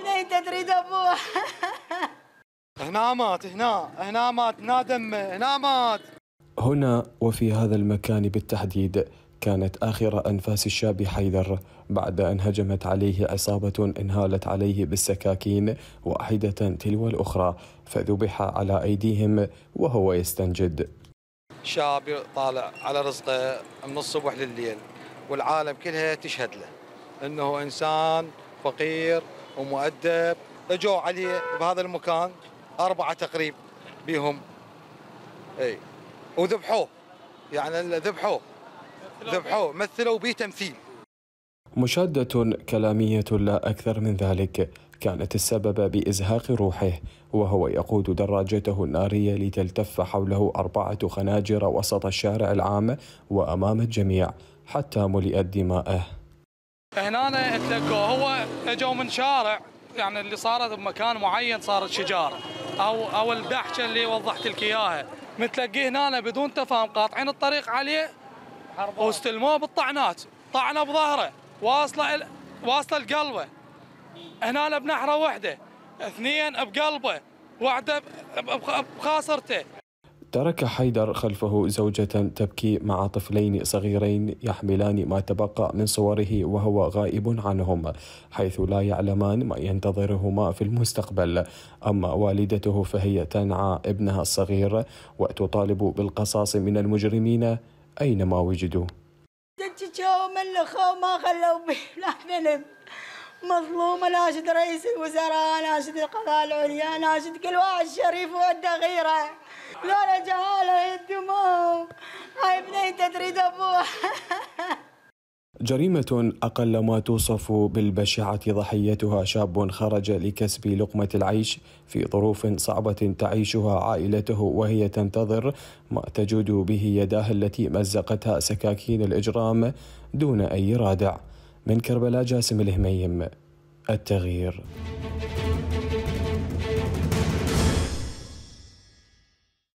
منين تريد ابوه هنا مات هنا هنا مات هنا دمه هنا مات هنا وفي هذا المكان بالتحديد كانت آخر أنفاس الشاب حيدر بعد أن هجمت عليه عصابة انهالت عليه بالسكاكين واحدة تلو الأخرى فذبح على أيديهم وهو يستنجد شاب طالع على رزقه من الصبح لليل والعالم كلها تشهد له أنه إنسان فقير ومؤدب اجوا علي بهذا المكان اربعه تقريب بهم اي وذبحوه يعني ذبحوه ذبحوه مثلوا به تمثيل مشادة كلامية لا أكثر من ذلك كانت السبب بإزهاق روحه وهو يقود دراجته النارية لتلتف حوله أربعة خناجر وسط الشارع العام وأمام الجميع حتى ملئت دماءه هنا هو اجوا من شارع يعني اللي صارت بمكان معين صارت شجاره او او الدحشه اللي وضحت لك اياها متلقيه هنا بدون تفاهم قاطعين الطريق عليه واستلموه بالطعنات طعنه بظهره واصله ال... واصله لقلبه هنا بنحره وحده اثنين بقلبه وحده بخاصرته ترك حيدر خلفه زوجة تبكي مع طفلين صغيرين يحملان ما تبقى من صوره وهو غائب عنهم حيث لا يعلمان ما ينتظرهما في المستقبل أما والدته فهي تنعى ابنها الصغير وتطالب بالقصاص من المجرمين أينما وجدوا ما خلوا بي مظلومة ناشد رئيس الوزراء ناشد القضاء العليا ناشد كل واحد شريف وعنده غيره لولا جهالة الدموع هاي بنيتها تريد أبوها جريمة أقل ما توصف بالبشعة ضحيتها شاب خرج لكسب لقمة العيش في ظروف صعبة تعيشها عائلته وهي تنتظر ما تجود به يداه التي مزقتها سكاكين الإجرام دون أي رادع من كربلاء جاسم الهميم التغيير